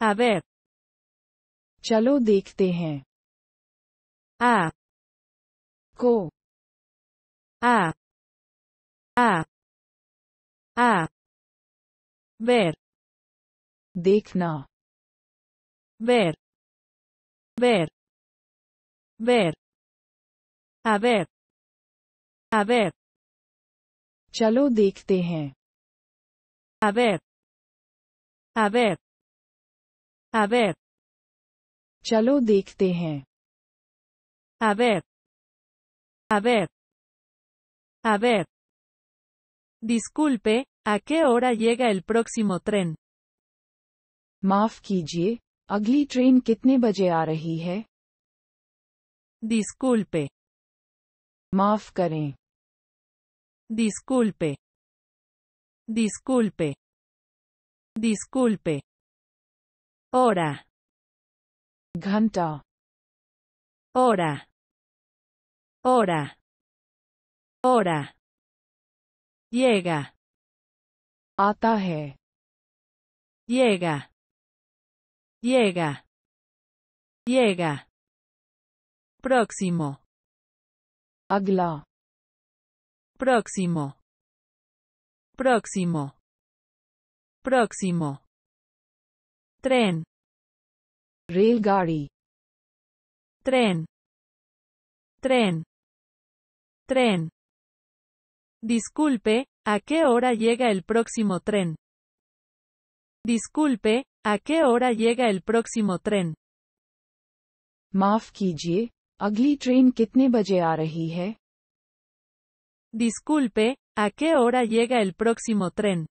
A ver. चलो देखते हैं A. Ko. A. A. A. Ver. देखना Ver. Ver. Ver. A ver. A ver. चलो देखते हैं A ver. A ver. A ver. Chalo देखते hain. A ver. A ver. A ver. Disculpe, ¿a qué hora llega el próximo tren? Maaf kijiye, agli train kitne baje aa rahi hai? Disculpe. माफ करें Disculpe. Disculpe. Disculpe. hora ganta hora hora hora llega ataje llega llega llega próximo agla próximo próximo próximo tren Railgari. tren tren tren disculpe a qué hora llega el próximo tren disculpe a qué hora llega el próximo tren Maaf agli train kitne baje Disculpe, ¿a qué hora llega el próximo tren?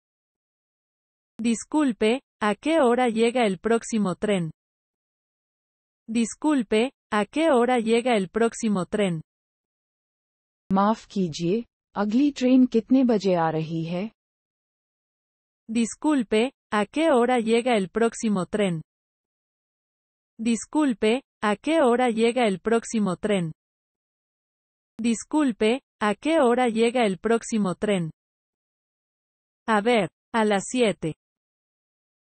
Disculpe, ¿A qué hora llega el próximo tren? Disculpe, ¿a qué hora llega el próximo tren? Disculpe, ¿a qué hora llega el próximo tren? Disculpe, ¿a qué hora llega el próximo tren? Disculpe, ¿a qué hora llega el próximo tren? A ver, a las 7.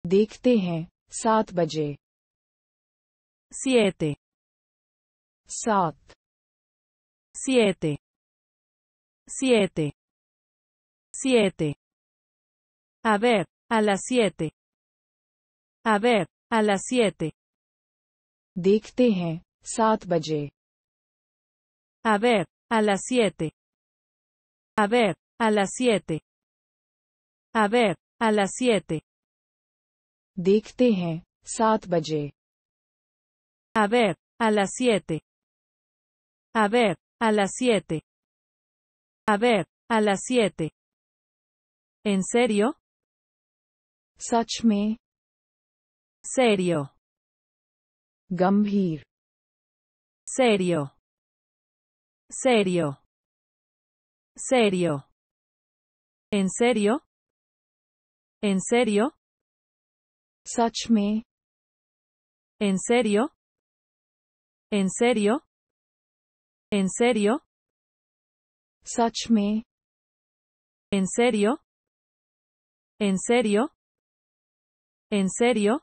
देखते हैं सात बजे siete सात siete siete siete a ver a las siete a ver a las siete देखते हैं सात बजे a ver a las siete a ver a las siete a ver a las siete देखते A ver, a las siete. A ver, a las siete. A ver, a las siete. ¿En serio? Sachme. Serio. Gambir. Serio. Serio. Serio. ¿En serio? ¿En serio? Such ¿En serio? ¿En serio? ¿En serio? Such ¿En serio? ¿En serio? ¿En serio?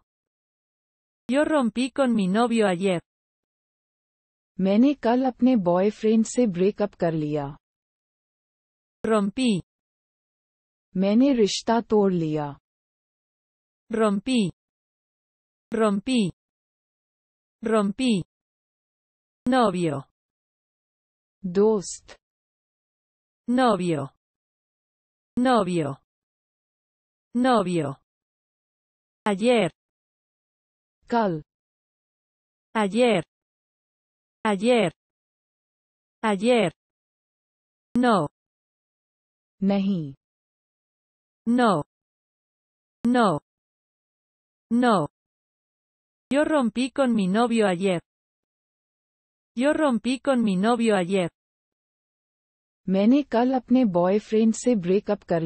Yo rompí con mi novio ayer. मैंने कल boyfriend se break up kar liya. Rompí. मैंने रिश्ता तोड़ liya rompí, rompí, rompí, novio, dost, novio, novio, novio, ayer, cal, ayer, ayer, ayer, no, no, no, no. Yo rompí con mi novio ayer. Yo rompí con mi novio ayer. Meni apne boyfriend se break up kar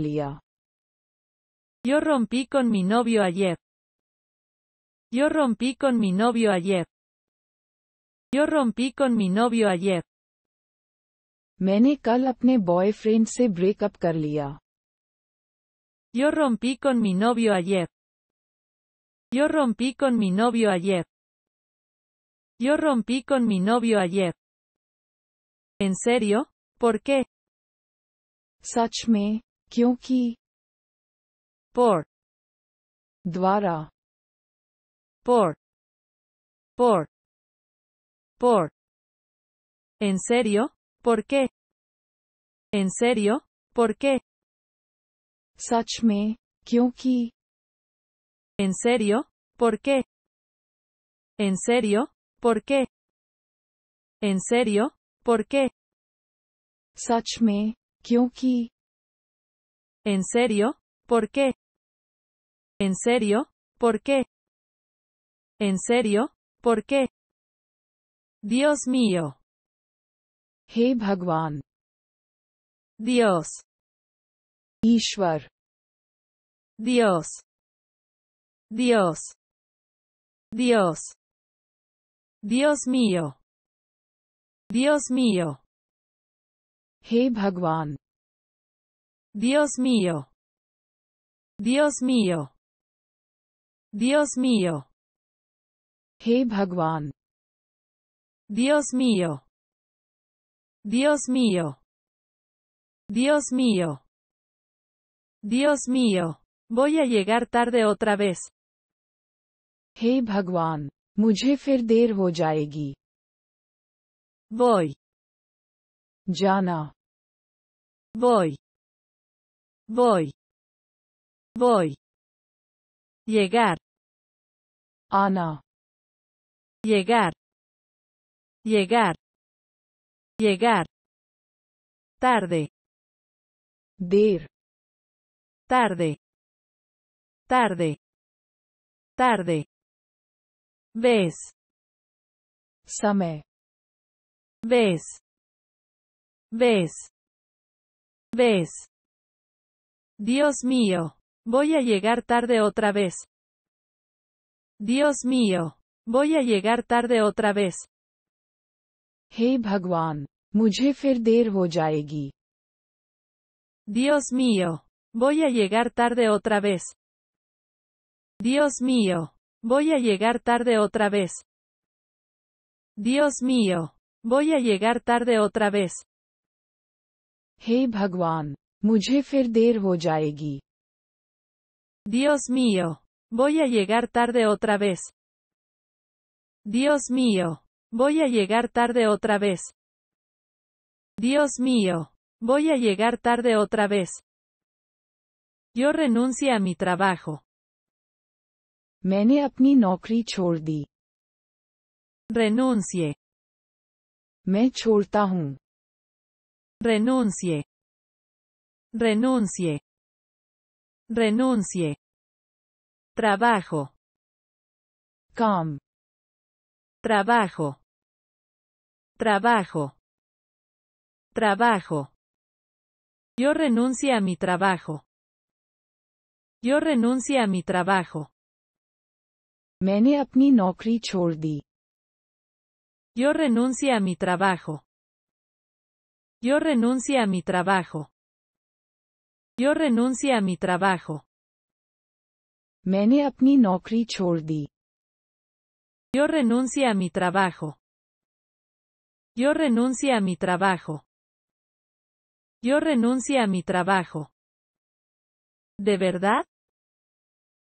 Yo rompí con mi novio ayer. Yo rompí con mi novio ayer. Yo rompí con mi novio ayer. Meni apne boyfriend se break up kar Yo rompí con mi novio ayer. Yo rompí con mi novio ayer. Yo rompí con mi novio ayer. ¿En serio? ¿Por qué? Sáchme, me. por Dwara. por por por ¿En serio? ¿Por qué? ¿En serio? ¿Por qué? Such me, ¿En serio? ¿Por qué? ¿En serio? ¿Por qué? ¿En serio? ¿Por qué? Sachme, ¿En serio? ¿Por qué? ¿En serio? ¿Por qué? ¿En serio? ¿Por qué? Dios mío. Hey Bhagwan. Dios. Ishwar. Dios. Dios. Dios. Dios mío. Dios mío. Hey Bhagwan. Dios mío. Dios mío. Dios mío. Hey Bhagwan. Dios mío. Dios mío. Dios mío. Dios mío. Voy a llegar tarde otra vez. हे भगवान मुझे फिर देर हो जाएगी बॉय जाना boy boy boy ये गैर आना ये गैर ये गैर ये गैर तैर देर तार दे तार दे तार दे Ves, same ves, ves, ves. Dios mío, voy a llegar tarde otra vez. Dios mío, voy a llegar tarde otra vez. Hey, Bhagwan, mujhe Dios mío, voy a llegar tarde otra vez. Dios mío, Voy a llegar tarde otra vez. Dios mío. Voy a llegar tarde otra vez. Hey Bhagwan. Dios mío. Voy a llegar tarde otra vez. Dios mío. Voy a llegar tarde otra vez. Dios mío. Voy a llegar tarde otra vez. Yo renuncio a mi trabajo apni nokri Renuncie. Me chulta Renuncie. Renuncie. Renuncie. Trabajo. Com. Trabajo. Trabajo. Trabajo. Yo renuncie a mi trabajo. Yo renuncie a mi trabajo. Yo renuncio a mi trabajo. Yo renuncio a mi trabajo. Yo renuncio a mi trabajo. Yo renuncio a mi trabajo. Yo renuncio a mi trabajo. Yo renuncio a mi trabajo. ¿De verdad?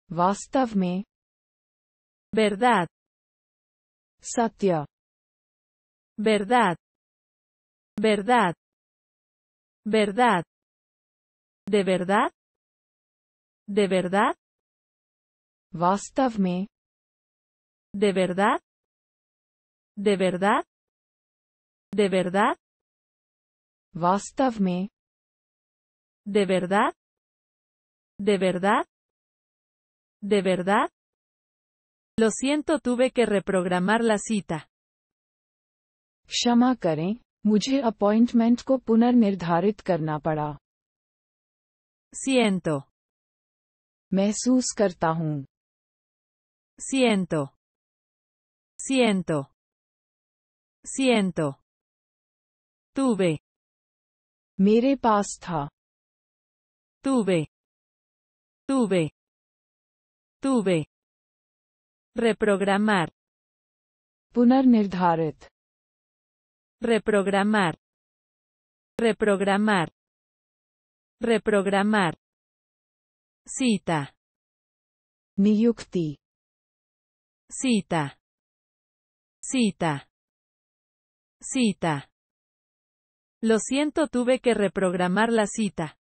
Vastavme. Verdad. Satya. Verdad. Verdad. Verdad. ¿De verdad? ¿De verdad? Vastav ¿De verdad? ¿De verdad? ¿De verdad? Vastav ¿De verdad? ¿De verdad? ¿De verdad? Lo siento, tuve que reprogramar la cita. क्षमा करें, मुझे अपॉइंटमेंट को पुनर्निर्धारित करना पड़ा Siento. Me karta Siento. Siento. Siento. Tuve. Mire pastha. tha. Tuve. Tuve. Tuve. Reprogramar. Punarnirdharit. Reprogramar. Reprogramar. Reprogramar. Cita. Niyukti. Cita. Cita. Cita. Lo siento tuve que reprogramar la cita.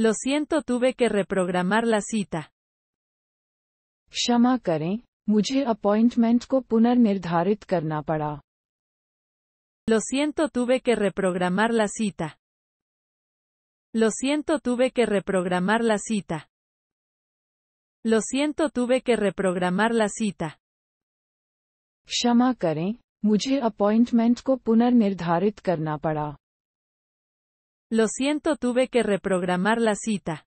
Lo siento tuve que reprogramar la cita. Lo siento tuve que reprogramar la cita. Lo siento tuve que reprogramar la cita. Lo siento tuve que reprogramar la cita. Lo siento tuve que reprogramar la cita.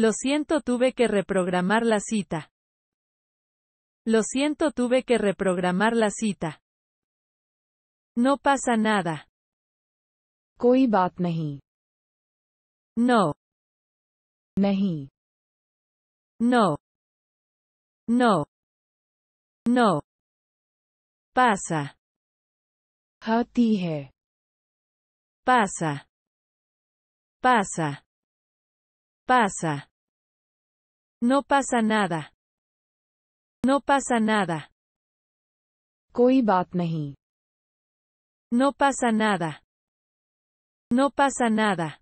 Lo siento tuve que reprogramar la cita. Lo siento tuve que reprogramar la cita. No pasa nada. Koi No. Nahi. No. No. No. Pasa. Pasa. Pasa. Pasa. No pasa nada. No pasa nada. Koi No pasa nada. No pasa nada.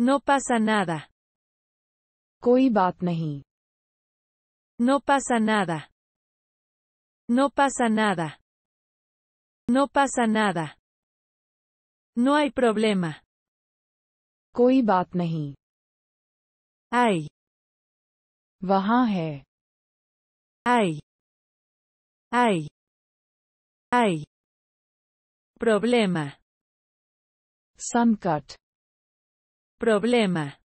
No pasa nada. Koi No pasa nada. No pasa nada. No pasa nada. No hay problema. Koi baat वहाँ Ay. Ay. Ay. problema Suncut. problema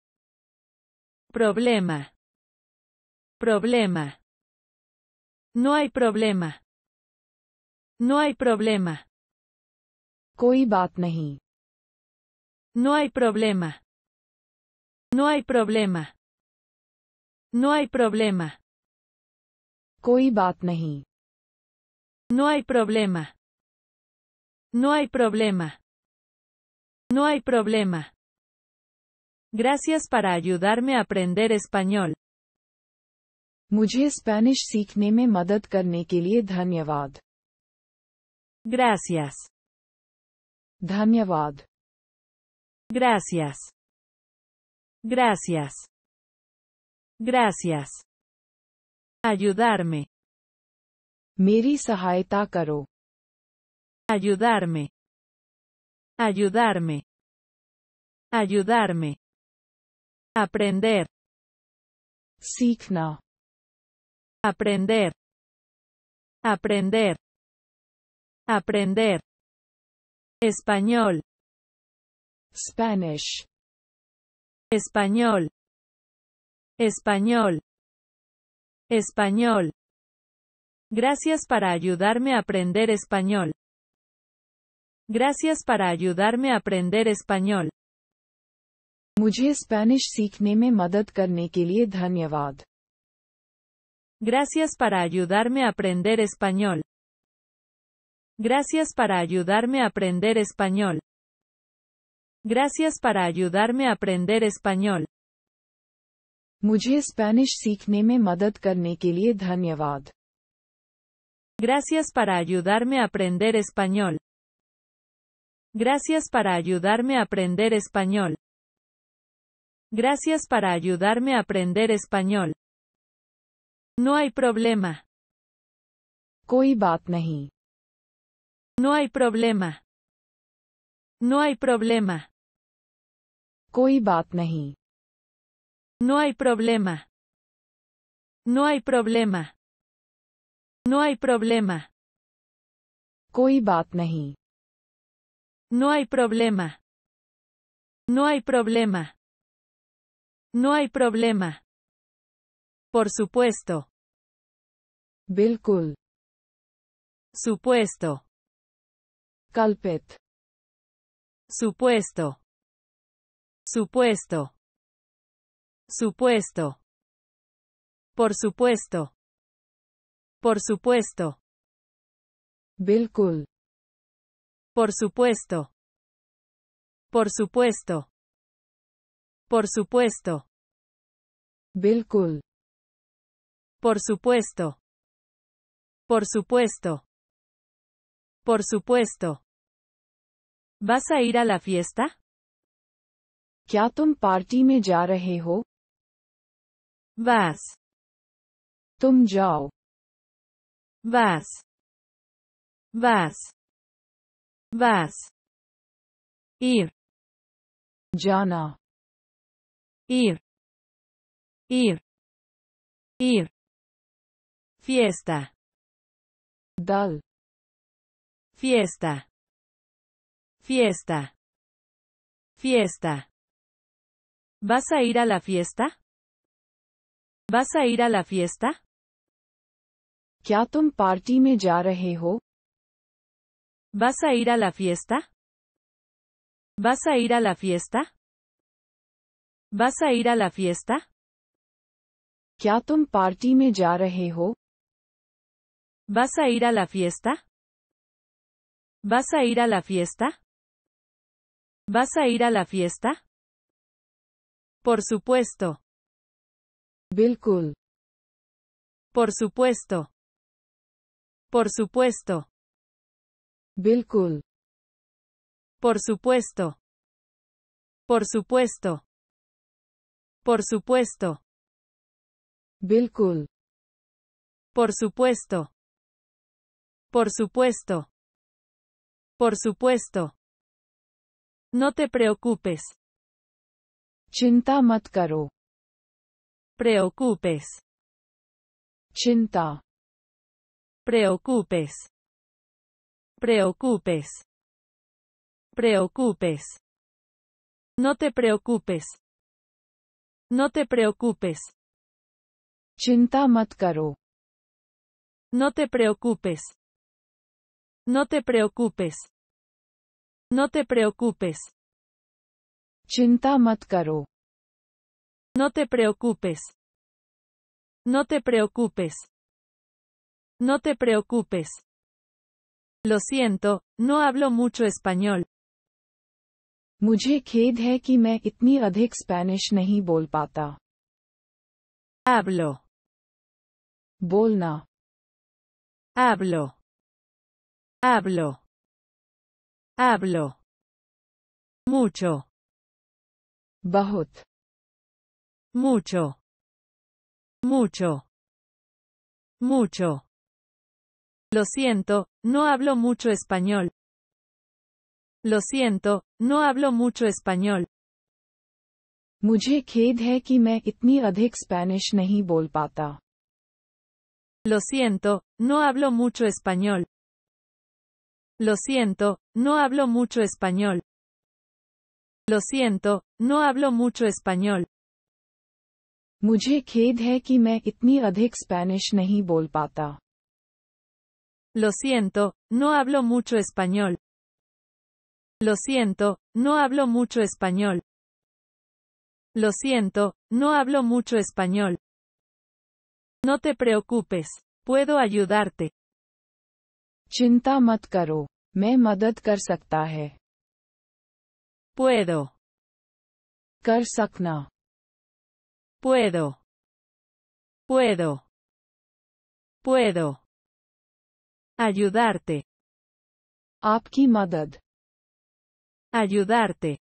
problema problema no hay problema no hay problema koi no hay problema no hay problema no hay problema. Koi baat nahi. No hay problema. No hay problema. No hay problema. Gracias para ayudarme a aprender español. Mujhe Spanish sikh mein madad karne ke liye dhanyavad. Gracias. Dhanyavad. Gracias. Gracias. Gracias. Ayudarme. Meri सहायता Ayudarme. Ayudarme. Ayudarme. Aprender. Sikna. Aprender. Aprender. Aprender. Español. Spanish. Español. Español. Español. Gracias para ayudarme a aprender español. Gracias para ayudarme a aprender español. मुझे सीखने में मदद करने Gracias para ayudarme a aprender español. Gracias para ayudarme a aprender español. Gracias para ayudarme a aprender español. मुझे सीखने में मदद Gracias para ayudarme a aprender español. Gracias para ayudarme a aprender español. Gracias para ayudarme a aprender español. No hay problema. Koi बात No hay problema. No hay problema. Koi no hay problema. No hay problema. No hay problema. Koi baat nahi. No hay problema. No hay problema. No hay problema. Por supuesto. Bilkul. Supuesto. Calpet. Supuesto. Supuesto. Supuesto. Por supuesto. Por supuesto. Bilkul. Por supuesto. Por supuesto. Por supuesto. Bilkul. Por supuesto. Por supuesto. Por supuesto. ¿Vas a ir a la fiesta? vas Tum जाओ vas vas vas ir jana, ir ir ir fiesta dal fiesta fiesta fiesta ¿Vas a ir a la fiesta? ¿Vas a ir a la fiesta? ¿Kya tum ¿Vas a ir a la fiesta? ¿Vas a ir a la fiesta? ¿Vas a ir a la fiesta? ¿Kya a ¿Vas a ir a la fiesta? ¿Vas a ir a la fiesta? ¿Vas a ir a la fiesta? Por supuesto. Por supuesto. Por supuesto. Bilkul Por supuesto. Por supuesto. Por supuesto. Bilkul, Por supuesto. Por supuesto. Por supuesto. No te preocupes. Chinta mat preocupes, chinta, preocupes, preocupes, preocupes. No te preocupes. No te preocupes. Chinta matkaru. No te preocupes. No te preocupes. No te preocupes. Chinta matkaru. No te preocupes. No te preocupes. No te preocupes. Lo siento, no hablo mucho español. मुझे खेद है कि Hablo. Bolna. Hablo. Hablo. Hablo. Mucho. बहुत mucho, mucho, mucho. Lo siento, no hablo mucho español. Lo siento, no hablo mucho español. Lo siento, no hablo mucho español. Lo siento, no hablo mucho español. Lo siento, no hablo mucho español. Lo siento, no hablo mucho español. Lo siento, no hablo mucho español. Lo siento, no hablo mucho español. No te preocupes, puedo ayudarte. Chinta mat me मैं madad Puedo. Kar sakna. Puedo. Puedo. Puedo. Ayudarte. Apki madad. Ayudarte.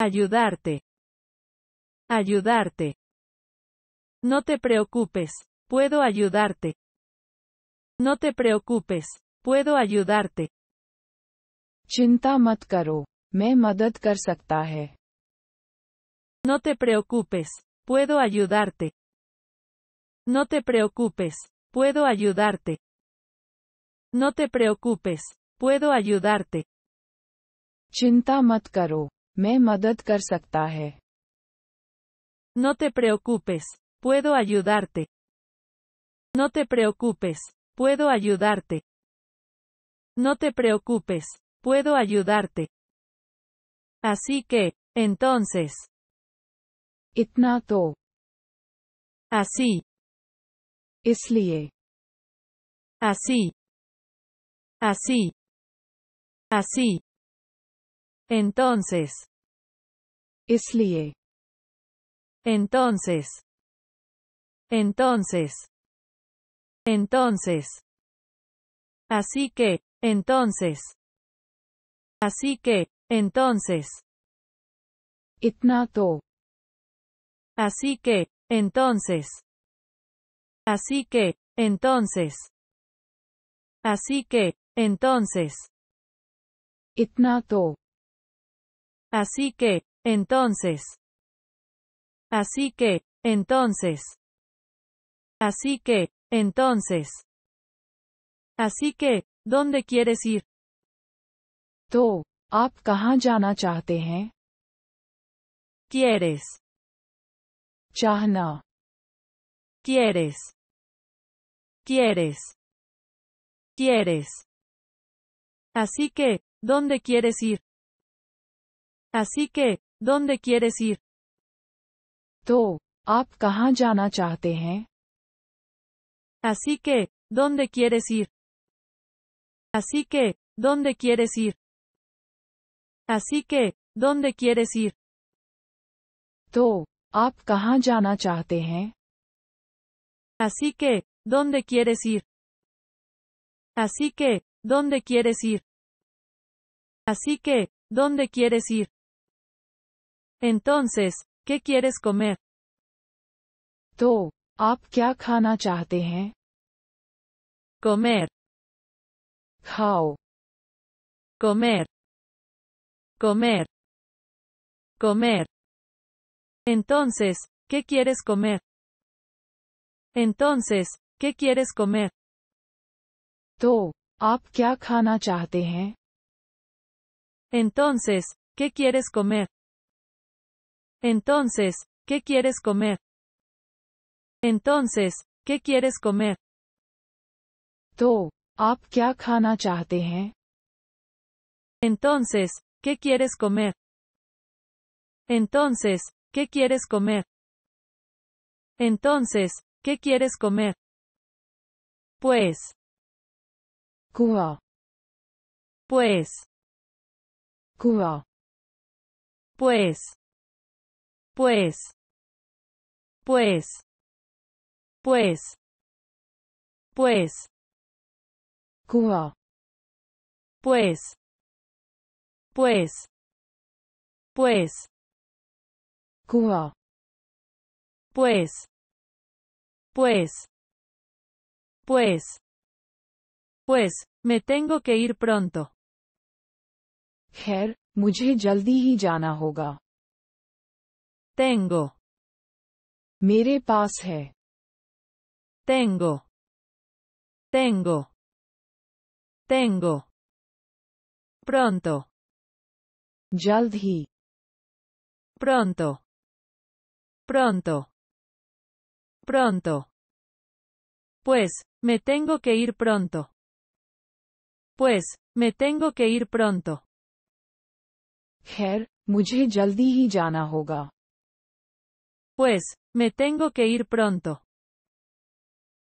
Ayudarte. Ayudarte. No te preocupes. Puedo ayudarte. No te preocupes. Puedo ayudarte. Chinta mat karo. madad madad No te preocupes, Puedo ayudarte. No te preocupes. Puedo ayudarte. No te preocupes. Puedo ayudarte. Chinta mat karo, me madad No te preocupes. Puedo ayudarte. No te preocupes. Puedo ayudarte. No te preocupes. Puedo ayudarte. Así que, entonces, ¡Itna to! Así. islie Así. Así. Así. Entonces. Islie. Entonces. Entonces. Entonces. Así que, entonces. Así que, entonces. Así que, entonces. Así que, entonces. Así que, entonces. Itna to. Así que, entonces. Así que, entonces. Así que, entonces. Así que, ¿dónde quieres ir? To, ¿ap kahan ¿Quieres? Chahna. Quieres. Quieres. Quieres. Así que, ¿dónde quieres ir? Así que, ¿dónde quieres ir? To, ¿aap kahan Así que, ¿dónde quieres ir? Así que, ¿dónde quieres ir? Así que, ¿dónde quieres ir? To, Así que, ¿dónde quieres ir? Así que, ¿dónde quieres ir? Así que, ¿dónde quieres ir? Entonces, ¿qué quieres comer? To, ¿ap kya khana Comer. Khao. Comer. Comer. Comer. Entonces, ¿qué quieres comer? Entonces, ¿qué quieres comer? Tú aap kya Entonces, ¿qué quieres comer? Entonces, ¿qué quieres comer? Entonces, ¿qué quieres comer? Tú aap kya Entonces, ¿qué quieres comer? Entonces, ¿Qué quieres comer? Entonces, ¿qué quieres comer? Pues. Cuo. Pues. Cuo. Pues. Pues. Pues. Pues. Pues. Pues. Pues. Pues. Pues. Pues. Pues. Pues, me tengo que ir pronto. her mujhe jaldi hi Tengo. mire pas Tengo. Tengo. Tengo. Pronto. jaldhi, Pronto. Pronto. Pronto. Pues, me tengo que ir pronto. Pues, me tengo que ir pronto. her मुझे जल्दी ही Pues, me tengo que ir pronto.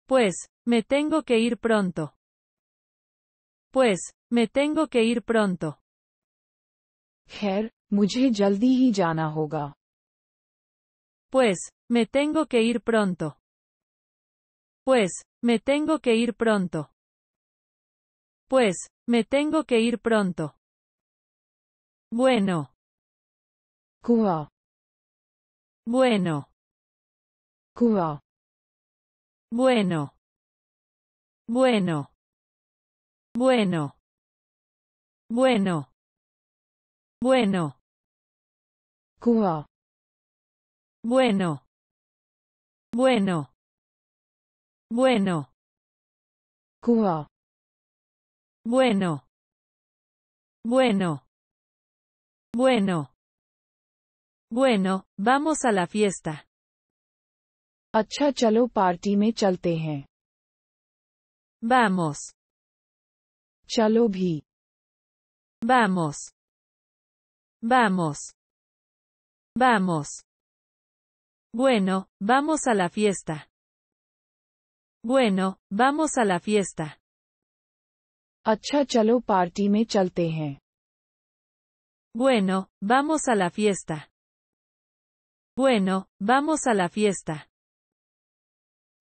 Pues, me tengo que ir pronto. Pues, me tengo que ir pronto. her मुझे pues, me tengo que ir pronto. Pues, me tengo que ir pronto. Pues, me tengo que ir pronto. Bueno. Cuba. Bueno. Cuba. Bueno. Bueno. Bueno. Bueno. Bueno. Cuba. Bueno. Bueno. Bueno. Cuba. Bueno. Bueno. Bueno. Bueno, vamos a la fiesta. Acha chalo, party me chalteje, Vamos. Chalo, Vamos. Vamos. Vamos. Bueno, vamos a la fiesta. Bueno, vamos a la fiesta. Acha chalo party me chalteje. Bueno, vamos a la fiesta. Bueno, vamos a la fiesta.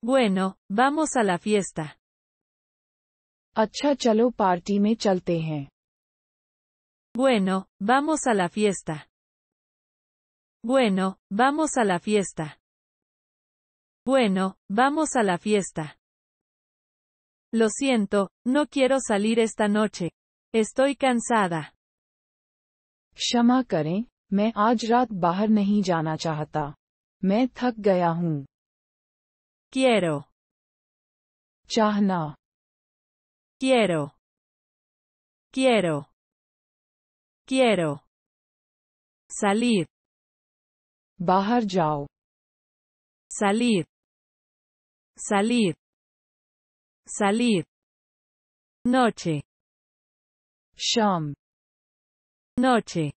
Bueno, vamos a la fiesta. Acha chalo party me chalteje. Bueno, vamos a la fiesta. Bueno, vamos a la fiesta. Bueno, vamos a la fiesta. Lo siento, no quiero salir esta noche. Estoy cansada. Shamakari, Kare, me aaj raat bahar nahi Quiero. Chahna. Quiero. Quiero. Quiero. Salir salir salir salir noche sham noche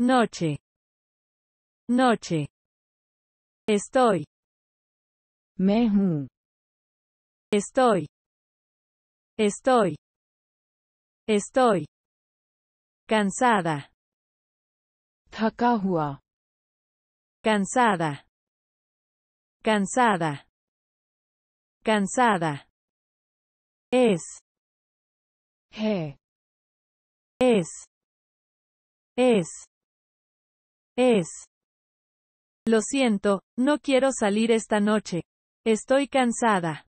noche noche estoy मैं estoy estoy estoy cansada cansada, cansada, cansada. Es, he, es, es, es. Lo siento, no quiero salir esta noche. Estoy cansada.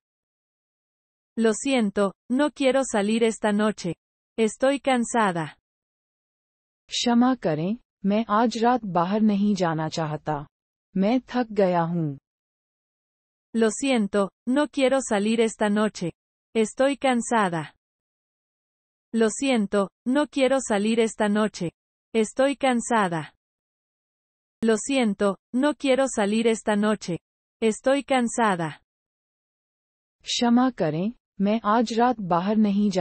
Lo siento, no quiero salir esta noche. Estoy cansada. मैं आज रात बाहर नहीं जाना चाहता Lo siento, no quiero salir esta noche. Estoy cansada. Lo siento, no quiero salir esta noche. Estoy cansada. Lo siento, no quiero salir esta noche. Estoy cansada. Shamakari, me ajrat आज रात बाहर नहीं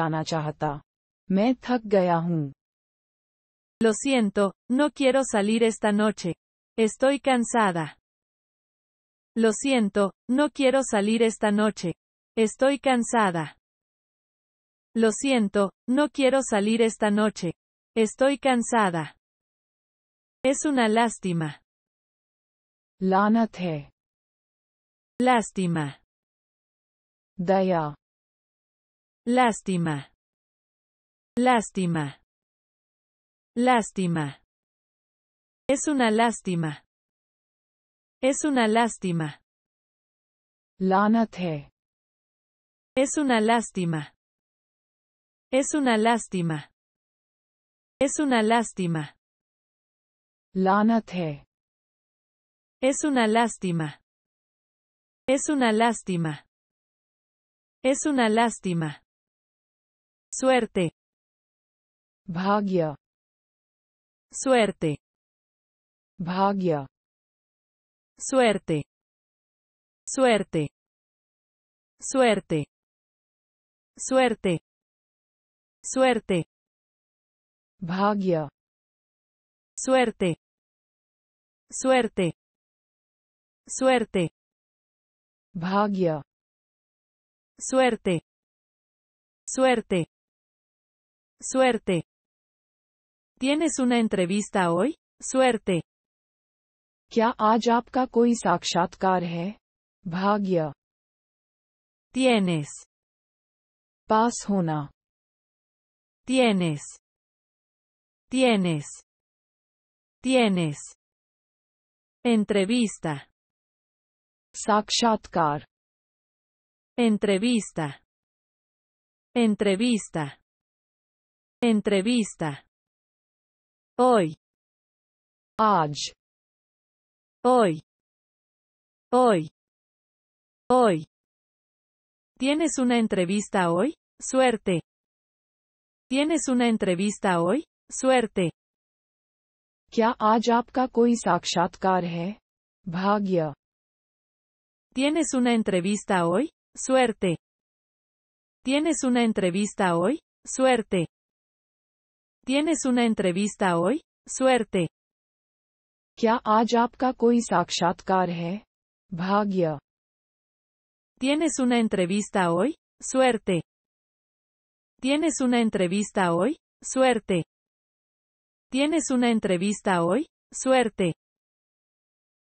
lo siento, no quiero salir esta noche. Estoy cansada. Lo siento, no quiero salir esta noche. Estoy cansada. Lo siento, no quiero salir esta noche. Estoy cansada. Es una lástima. Lánate. Lástima. Daya. Lástima. Lástima. Lástima. Es una lástima. Es una lástima. Lánate. Es una lástima. Es una lástima. Es una lástima. Lánate. Es una lástima. Es una lástima. Es una lástima. Suerte. Bhagya. Suerte. Bhagya. Suerte. Suerte. Suerte. Suerte. Suerte. Bhagya. Suerte. Suerte. Suerte. Bhagya. Suerte. Suerte. Suerte. ¿Tienes una entrevista hoy? Suerte. ¿Kya aaj aapka koi sakshatkar hai? Bhagya. Tienes. Pas hona. Tienes. Tienes. Tienes. Entrevista. Sakshatkar. Entrevista. Entrevista. Entrevista. Hoy. Hoy. Hoy. Hoy. Hoy. ¿Tienes una entrevista hoy? Suerte. ¿Tienes una entrevista hoy? Suerte. sakshatkar Bhagya. ¿Tienes una entrevista hoy? Suerte. ¿Tienes una entrevista hoy? Suerte. ¿Tienes una entrevista hoy? Suerte. ¿Tienes una entrevista hoy? Suerte. ¿Tienes una entrevista hoy? Suerte. ¿Tienes una entrevista hoy? Suerte.